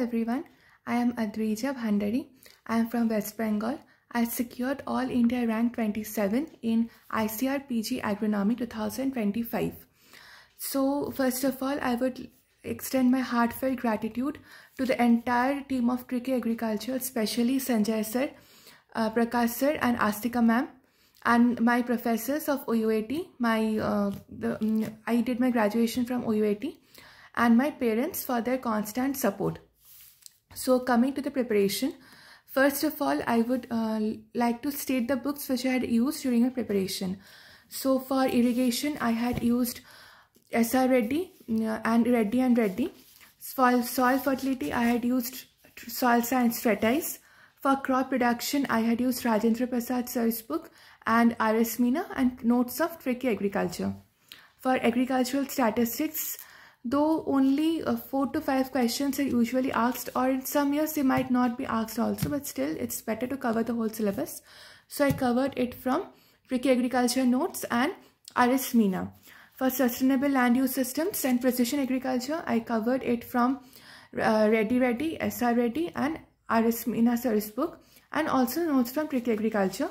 everyone. I am Adrija Bhandari. I am from West Bengal. I secured All India rank 27 in ICRPG Agronomy 2025. So first of all, I would extend my heartfelt gratitude to the entire team of Tricky Agriculture, especially Sanjay sir, uh, Prakash sir and Astika ma'am and my professors of OUAT. My, uh, the, mm, I did my graduation from OUAT and my parents for their constant support. So coming to the preparation, first of all, I would uh, like to state the books which I had used during my preparation. So for irrigation, I had used SR Reddy uh, and Reddy and Reddy. For soil fertility, I had used soil science treatise. For crop production, I had used Rajendra Prasad book and R.S. Meena and Notes of Tricky Agriculture. For agricultural statistics, though only uh, four to five questions are usually asked or in some years they might not be asked also but still it's better to cover the whole syllabus so i covered it from tricky agriculture notes and rs mina for sustainable land use systems and precision agriculture i covered it from uh, ready ready sr ready and rs mina service book and also notes from tricky agriculture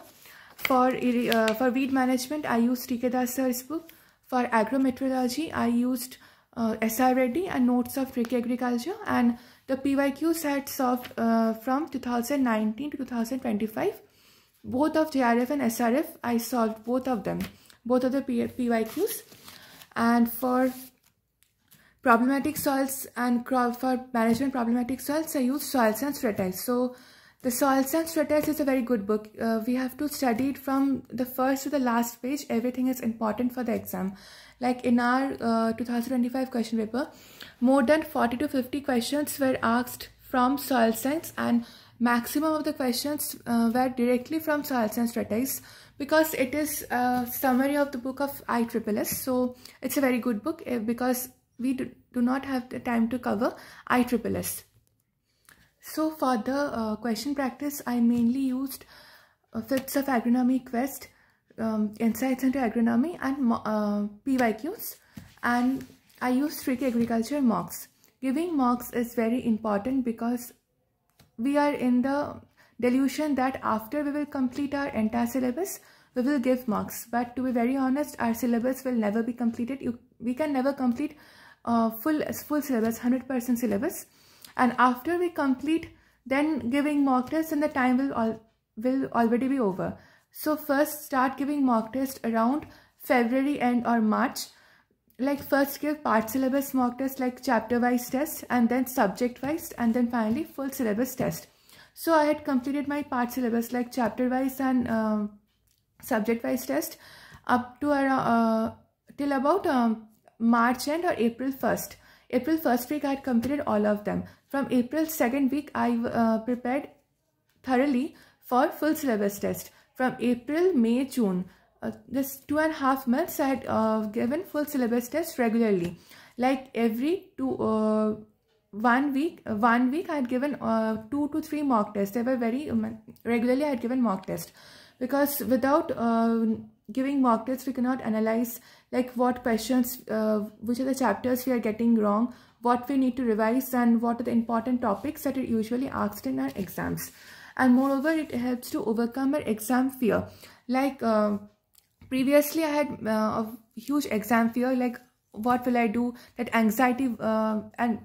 for uh, for weed management i used Das service book for agrometeorology i used uh, S.R. Reddy and Notes of Tricky Agriculture and the PYQ sets of uh, from 2019 to 2025. Both of JRF and SRF, I solved both of them, both of the PYQs. And for problematic soils and for management problematic soils, I used soils and stratites. So the Salts and Strutters is a very good book. Uh, we have to study it from the first to the last page. Everything is important for the exam. Like in our uh, 2025 question paper, more than 40 to 50 questions were asked from soil science and maximum of the questions uh, were directly from soil science treatise because it is a summary of the book of ISSS. So it's a very good book eh, because we do, do not have the time to cover ISSS. So for the uh, question practice, I mainly used uh, Fifths of Agronomy Quest, um, Insights into Agronomy and uh, PYQs and I used Tricky Agriculture mocks. Giving mocks is very important because we are in the delusion that after we will complete our entire syllabus, we will give mocks. But to be very honest, our syllabus will never be completed. You, we can never complete uh, full, full syllabus, 100% syllabus and after we complete then giving mock tests and the time will all will already be over so first start giving mock test around february end or march like first give part syllabus mock test like chapter wise test and then subject wise and then finally full syllabus test so i had completed my part syllabus like chapter wise and uh, subject wise test up to around uh, till about um, march end or april 1st april 1st week i had completed all of them from April second week, I uh, prepared thoroughly for full syllabus test. From April, May, June, uh, this two and a half months I had uh, given full syllabus test regularly. Like every two, uh, one week, uh, one week I had given uh, two to three mock tests. They were very, um, regularly I had given mock test. Because without uh, giving mock tests, we cannot analyze like what questions, which are the chapters we are getting wrong, what we need to revise and what are the important topics that are usually asked in our exams. And moreover, it helps to overcome our exam fear. Like uh, previously, I had uh, a huge exam fear, like what will I do, that anxiety uh, and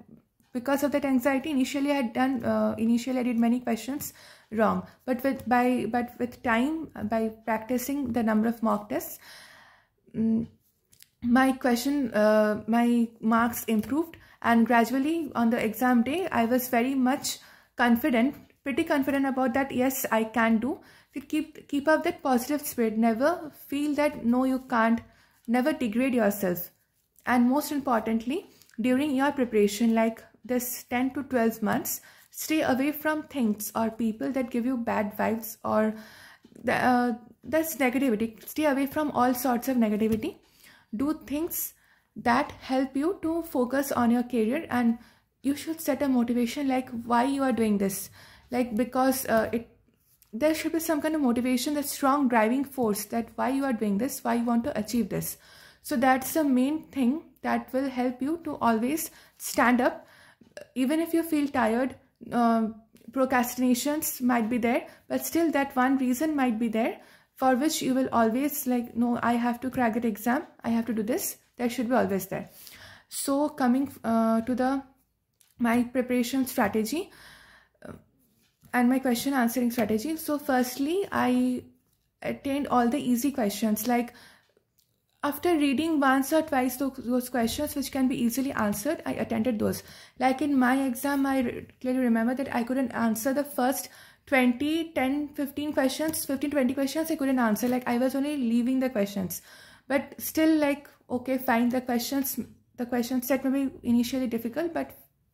because of that anxiety initially i had done uh, initially i did many questions wrong but with by but with time by practicing the number of mock tests mm, my question uh, my marks improved and gradually on the exam day i was very much confident pretty confident about that yes i can do so keep keep up that positive spirit never feel that no you can't never degrade yourself and most importantly during your preparation like this 10 to 12 months stay away from things or people that give you bad vibes or the, uh, that's negativity stay away from all sorts of negativity do things that help you to focus on your career and you should set a motivation like why you are doing this like because uh, it there should be some kind of motivation that strong driving force that why you are doing this why you want to achieve this so that's the main thing that will help you to always stand up even if you feel tired uh, procrastinations might be there but still that one reason might be there for which you will always like no i have to crack that exam i have to do this that should be always there so coming uh, to the my preparation strategy uh, and my question answering strategy so firstly i attained all the easy questions like after reading once or twice those, questions which can be easily answered i attended those like in my exam i clearly remember that i couldn't answer the first 20 10 15 questions 15 20 questions i couldn't answer like i was only leaving the questions but still like okay fine the questions the question set may be initially difficult but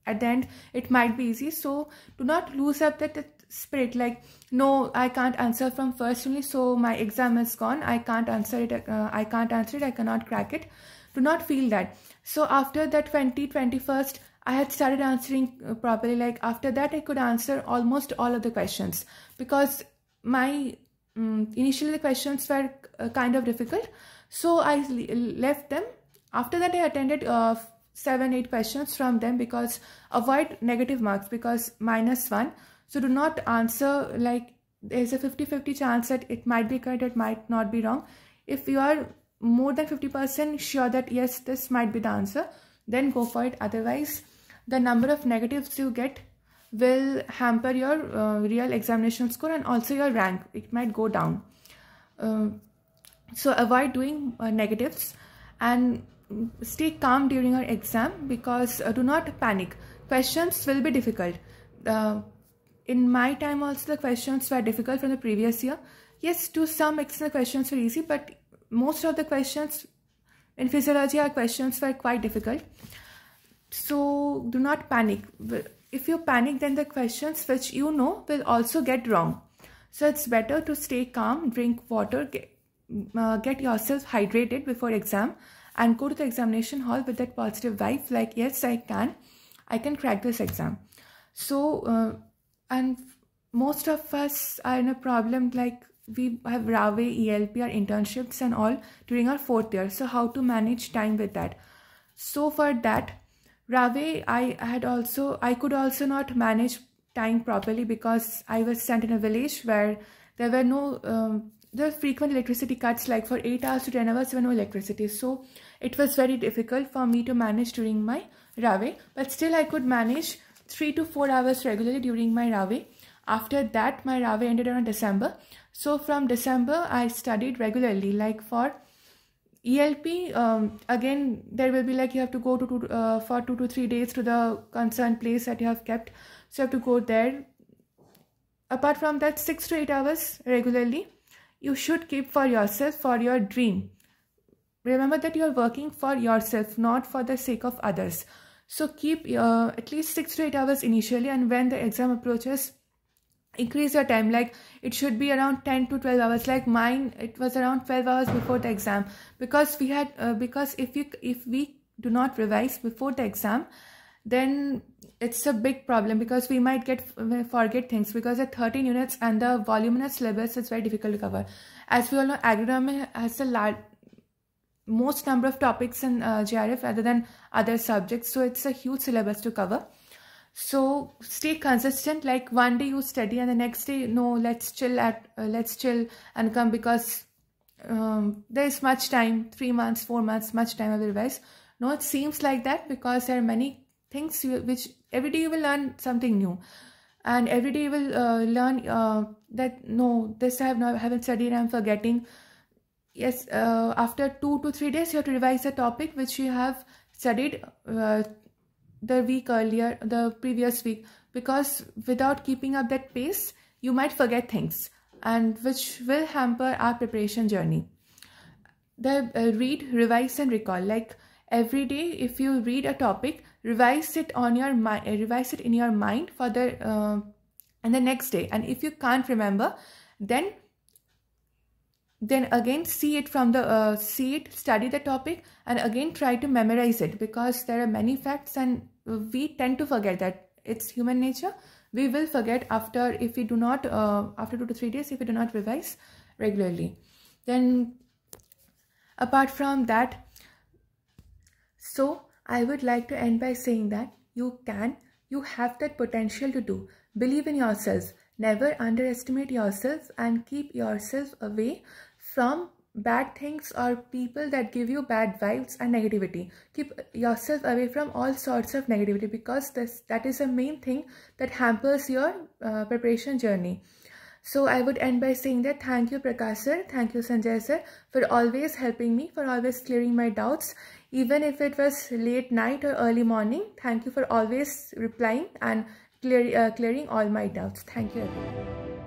at the end it might be easy so do not lose up that, spirit like no i can't answer from first only so my exam is gone i can't answer it uh, i can't answer it i cannot crack it do not feel that so after that 20 21st i had started answering uh, properly like after that i could answer almost all of the questions because my um, initially the questions were uh, kind of difficult so I left them. After that, I attended uh, seven, eight questions from them because avoid negative marks because minus one. So do not answer like there's a 50-50 chance that it might be correct, it might not be wrong. If you are more than 50% sure that yes, this might be the answer, then go for it. Otherwise, the number of negatives you get will hamper your uh, real examination score and also your rank. It might go down. Uh, so avoid doing uh, negatives and stay calm during your exam because uh, do not panic questions will be difficult uh, in my time also the questions were difficult from the previous year yes to some extent the questions were easy but most of the questions in physiology our questions were quite difficult so do not panic if you panic then the questions which you know will also get wrong so it's better to stay calm drink water uh, get yourself hydrated before exam and go to the examination hall with that positive vibe like yes i can i can crack this exam so uh, and most of us are in a problem like we have Railway, ELP, our internships and all during our fourth year. So how to manage time with that? So for that, Railway, I had also, I could also not manage time properly because I was sent in a village where there were no um, the frequent electricity cuts like for 8 hours to 10 hours were no electricity so it was very difficult for me to manage during my rave but still I could manage 3 to 4 hours regularly during my rave after that my rave ended around December so from December I studied regularly like for ELP um, again there will be like you have to go to two, uh, for 2 to 3 days to the concerned place that you have kept so you have to go there apart from that 6 to 8 hours regularly you should keep for yourself for your dream. Remember that you are working for yourself, not for the sake of others. So keep uh, at least 6 to 8 hours initially and when the exam approaches, increase your time. Like it should be around 10 to 12 hours. Like mine, it was around 12 hours before the exam. Because we had, uh, because if, you, if we do not revise before the exam, then it's a big problem because we might get forget things because the 13 units and the voluminous syllabus is very difficult to cover as we all know agronomy has the large most number of topics in uh, grf rather than other subjects so it's a huge syllabus to cover so stay consistent like one day you study and the next day no let's chill at uh, let's chill and come because um, there is much time three months four months much time otherwise no it seems like that because there are many things you, which every day you will learn something new and every day you will uh, learn uh, that no this i have not I haven't studied i'm forgetting yes uh, after two to three days you have to revise a topic which you have studied uh, the week earlier the previous week because without keeping up that pace you might forget things and which will hamper our preparation journey the uh, read revise and recall like every day if you read a topic revise it on your mind uh, revise it in your mind for the uh, and the next day and if you can't remember then then again see it from the uh, see it study the topic and again try to memorize it because there are many facts and we tend to forget that it's human nature we will forget after if we do not uh, after two to three days if we do not revise regularly then apart from that so I would like to end by saying that you can, you have that potential to do. Believe in yourselves. Never underestimate yourselves and keep yourselves away from bad things or people that give you bad vibes and negativity. Keep yourself away from all sorts of negativity because this, that is the main thing that hampers your uh, preparation journey. So I would end by saying that thank you Prakash sir, thank you Sanjay sir for always helping me, for always clearing my doubts even if it was late night or early morning. Thank you for always replying and clear, uh, clearing all my doubts. Thank you everyone.